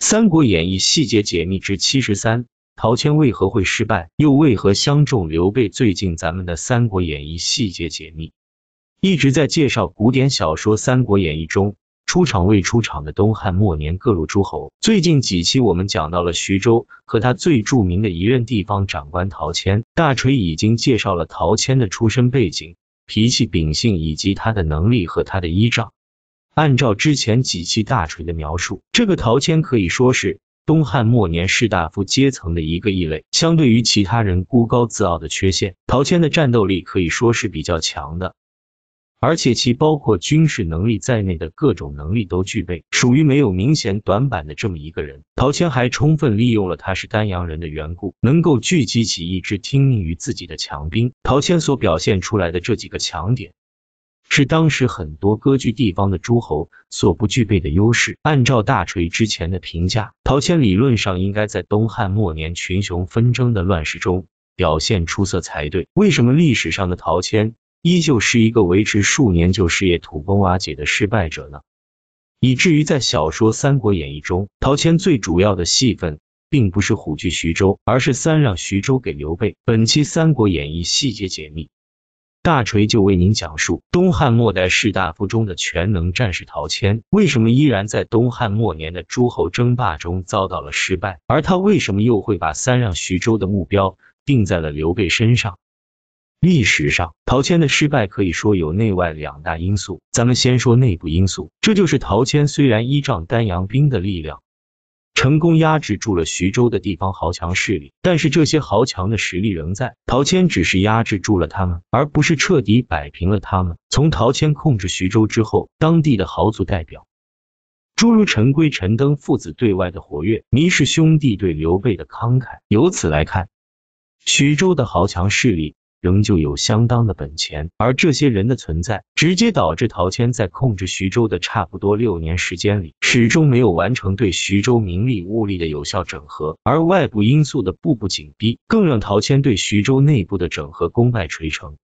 《三国演义》细节解密之七十三：陶谦为何会失败，又为何相中刘备？最近咱们的《三国演义》细节解密一直在介绍古典小说《三国演义》中出场未出场的东汉末年各路诸侯。最近几期我们讲到了徐州和他最著名的一任地方长官陶谦。大锤已经介绍了陶谦的出身背景、脾气秉性以及他的能力和他的依仗。按照之前几期大锤的描述，这个陶谦可以说是东汉末年士大夫阶层的一个异类。相对于其他人孤高自傲的缺陷，陶谦的战斗力可以说是比较强的，而且其包括军事能力在内的各种能力都具备，属于没有明显短板的这么一个人。陶谦还充分利用了他是丹阳人的缘故，能够聚集起一支听命于自己的强兵。陶谦所表现出来的这几个强点。是当时很多割据地方的诸侯所不具备的优势。按照大锤之前的评价，陶谦理论上应该在东汉末年群雄纷争的乱世中表现出色才对。为什么历史上的陶谦依旧是一个维持数年就事业土崩瓦解的失败者呢？以至于在小说《三国演义》中，陶谦最主要的戏份并不是虎踞徐州，而是三让徐州给刘备。本期《三国演义》细节解密。大锤就为您讲述东汉末代士大夫中的全能战士陶谦，为什么依然在东汉末年的诸侯争霸中遭到了失败？而他为什么又会把三让徐州的目标定在了刘备身上？历史上，陶谦的失败可以说有内外两大因素。咱们先说内部因素，这就是陶谦虽然依仗丹阳兵的力量。成功压制住了徐州的地方豪强势力，但是这些豪强的实力仍在。陶谦只是压制住了他们，而不是彻底摆平了他们。从陶谦控制徐州之后，当地的豪族代表，诸如陈规、陈登父子对外的活跃，糜氏兄弟对刘备的慷慨，由此来看，徐州的豪强势力。仍旧有相当的本钱，而这些人的存在，直接导致陶谦在控制徐州的差不多六年时间里，始终没有完成对徐州名利物力的有效整合，而外部因素的步步紧逼，更让陶谦对徐州内部的整合功败垂成。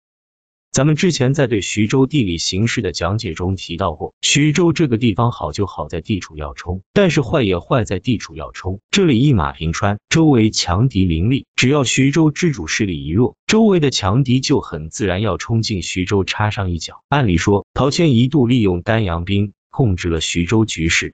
咱们之前在对徐州地理形势的讲解中提到过，徐州这个地方好就好在地处要冲，但是坏也坏在地处要冲，这里一马平川，周围强敌林立，只要徐州之主势力一弱，周围的强敌就很自然要冲进徐州插上一脚。按理说，陶谦一度利用丹阳兵控制了徐州局势，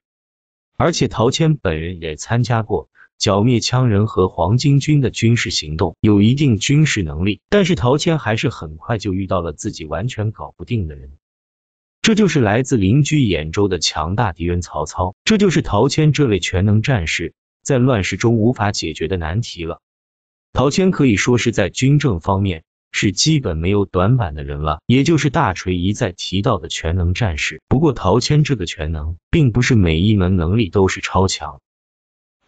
而且陶谦本人也参加过。剿灭羌人和黄巾军的军事行动有一定军事能力，但是陶谦还是很快就遇到了自己完全搞不定的人，这就是来自邻居兖州的强大敌人曹操，这就是陶谦这位全能战士在乱世中无法解决的难题了。陶谦可以说是在军政方面是基本没有短板的人了，也就是大锤一再提到的全能战士。不过陶谦这个全能，并不是每一门能力都是超强。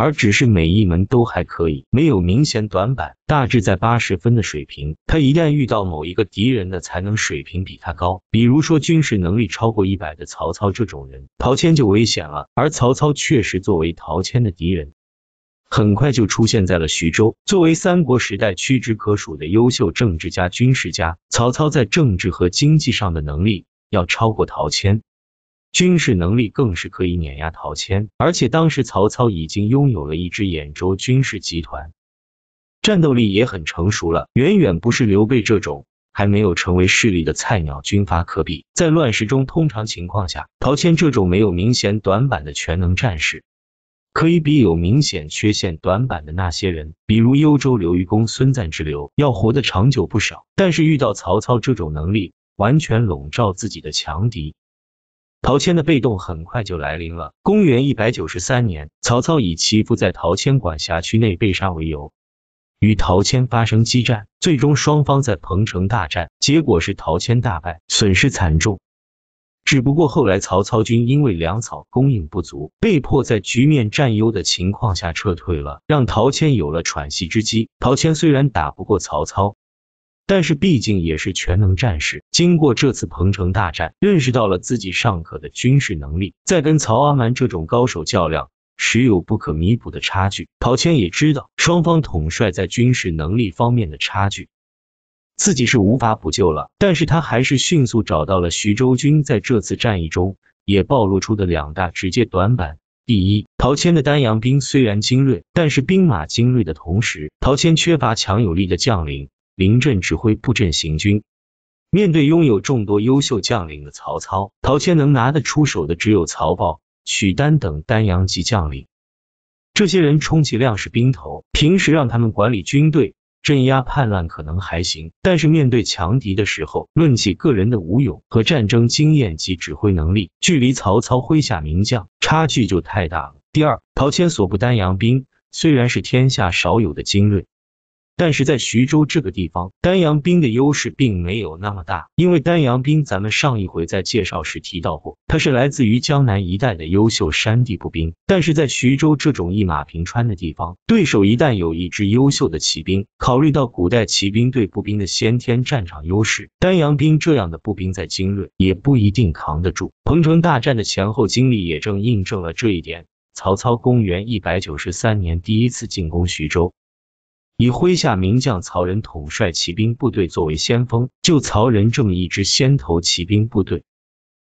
而只是每一门都还可以，没有明显短板，大致在八十分的水平。他一旦遇到某一个敌人的才能水平比他高，比如说军事能力超过一百的曹操这种人，陶谦就危险了。而曹操确实作为陶谦的敌人，很快就出现在了徐州。作为三国时代屈指可数的优秀政治家、军事家，曹操在政治和经济上的能力要超过陶谦。军事能力更是可以碾压陶谦，而且当时曹操已经拥有了一支兖州军事集团，战斗力也很成熟了，远远不是刘备这种还没有成为势力的菜鸟军阀可比。在乱世中，通常情况下，陶谦这种没有明显短板的全能战士，可以比有明显缺陷短板的那些人，比如幽州刘虞、公孙瓒之流，要活得长久不少。但是遇到曹操这种能力完全笼罩自己的强敌，陶谦的被动很快就来临了。公元一百九十三年，曹操以其父在陶谦管辖区内被杀为由，与陶谦发生激战，最终双方在彭城大战，结果是陶谦大败，损失惨重。只不过后来曹操军因为粮草供应不足，被迫在局面占优的情况下撤退了，让陶谦有了喘息之机。陶谦虽然打不过曹操。但是毕竟也是全能战士，经过这次彭城大战，认识到了自己尚可的军事能力，在跟曹阿瞒这种高手较量时有不可弥补的差距。陶谦也知道双方统帅在军事能力方面的差距，自己是无法补救了。但是他还是迅速找到了徐州军在这次战役中也暴露出的两大直接短板：第一，陶谦的丹阳兵虽然精锐，但是兵马精锐的同时，陶谦缺乏强有力的将领。临阵指挥布阵行军，面对拥有众多优秀将领的曹操，陶谦能拿得出手的只有曹豹、许丹等丹阳籍将领。这些人充其量是兵头，平时让他们管理军队、镇压叛乱可能还行，但是面对强敌的时候，论起个人的武勇和战争经验及指挥能力，距离曹操麾下名将差距就太大了。第二，陶谦所部丹阳兵虽然是天下少有的精锐。但是在徐州这个地方，丹阳兵的优势并没有那么大，因为丹阳兵，咱们上一回在介绍时提到过，它是来自于江南一带的优秀山地步兵。但是在徐州这种一马平川的地方，对手一旦有一支优秀的骑兵，考虑到古代骑兵对步兵的先天战场优势，丹阳兵这样的步兵在精锐也不一定扛得住。彭城大战的前后经历也正印证了这一点。曹操公元一百九十三年第一次进攻徐州。以麾下名将曹仁统帅骑兵部队作为先锋，就曹仁这么一支先头骑兵部队，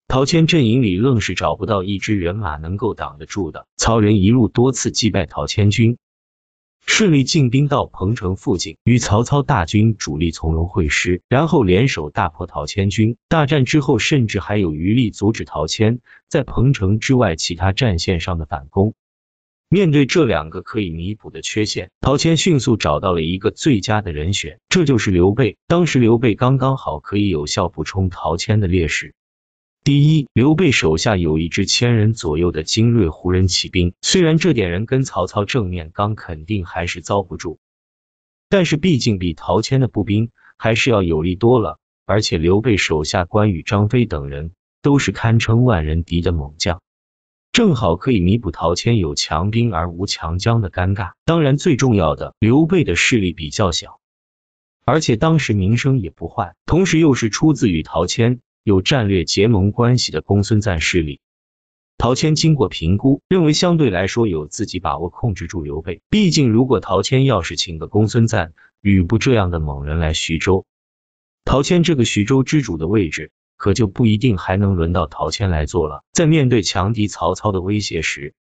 陶谦阵营里愣是找不到一支人马能够挡得住的。曹仁一路多次击败陶谦军，顺利进兵到彭城附近，与曹操大军主力从容会师，然后联手大破陶谦军。大战之后，甚至还有余力阻止陶谦在彭城之外其他战线上的反攻。面对这两个可以弥补的缺陷，陶谦迅速找到了一个最佳的人选，这就是刘备。当时刘备刚刚好可以有效补充陶谦的劣势。第一，刘备手下有一支千人左右的精锐胡人骑兵，虽然这点人跟曹操正面刚肯定还是遭不住，但是毕竟比陶谦的步兵还是要有力多了。而且刘备手下关羽、张飞等人都是堪称万人敌的猛将。正好可以弥补陶谦有强兵而无强将的尴尬。当然，最重要的，刘备的势力比较小，而且当时名声也不坏，同时又是出自与陶谦有战略结盟关系的公孙瓒势力。陶谦经过评估，认为相对来说有自己把握控制住刘备。毕竟，如果陶谦要是请个公孙瓒、吕布这样的猛人来徐州，陶谦这个徐州之主的位置。可就不一定还能轮到陶谦来做了。在面对强敌曹操的威胁时，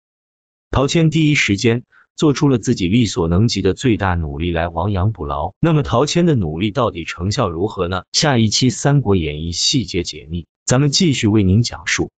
陶谦第一时间做出了自己力所能及的最大努力来亡羊补牢。那么陶谦的努力到底成效如何呢？下一期《三国演义》细节解密，咱们继续为您讲述。